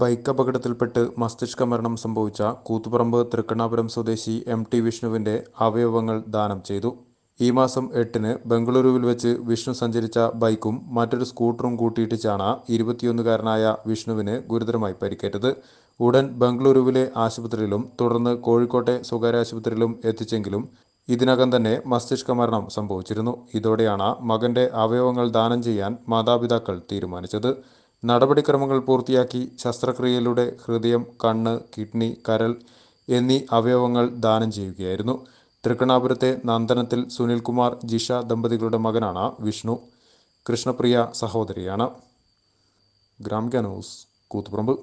bike അപകടത്തിൽപ്പെട്ട് മസ്തിഷ്ക മരണം സംഭവിച്ച കൂത്തുപറമ്പ് തൃക്കണ്ണാപുരം സ്വദേശി എം ടി വിഷ്ണുവിന്റെ അവയവങ്ങൾ ദാനം ചെയ്തു ഈ മാസം എട്ടിന് ബംഗളൂരുവിൽ വെച്ച് വിഷ്ണു സഞ്ചരിച്ച ബൈക്കും മറ്റൊരു സ്കൂട്ടറും കൂട്ടിയിട്ടിച്ചാണ് ഇരുപത്തിയൊന്നുകാരനായ വിഷ്ണുവിന് ഗുരുതരമായി പരിക്കേറ്റത് ഉടൻ ബംഗളൂരുവിലെ ആശുപത്രിയിലും തുടർന്ന് കോഴിക്കോട്ടെ സ്വകാര്യ ആശുപത്രിയിലും എത്തിച്ചെങ്കിലും ഇതിനകം തന്നെ മസ്തിഷ്ക മരണം സംഭവിച്ചിരുന്നു ഇതോടെയാണ് മകന്റെ അവയവങ്ങൾ ദാനം ചെയ്യാൻ മാതാപിതാക്കൾ തീരുമാനിച്ചത് നടപടിക്രമങ്ങൾ പൂർത്തിയാക്കി ശസ്ത്രക്രിയയിലൂടെ ഹൃദയം കണ്ണ് കിഡ്നി കരൾ എന്നീ അവയവങ്ങൾ ദാനം ചെയ്യുകയായിരുന്നു തൃക്കണാപുരത്തെ നന്ദനത്തിൽ സുനിൽകുമാർ ജിഷ ദമ്പതികളുടെ മകനാണ് വിഷ്ണു കൃഷ്ണപ്രിയ സഹോദരിയാണ് ഗ്രാമിക ന്യൂസ് കൂത്തുപറമ്പ്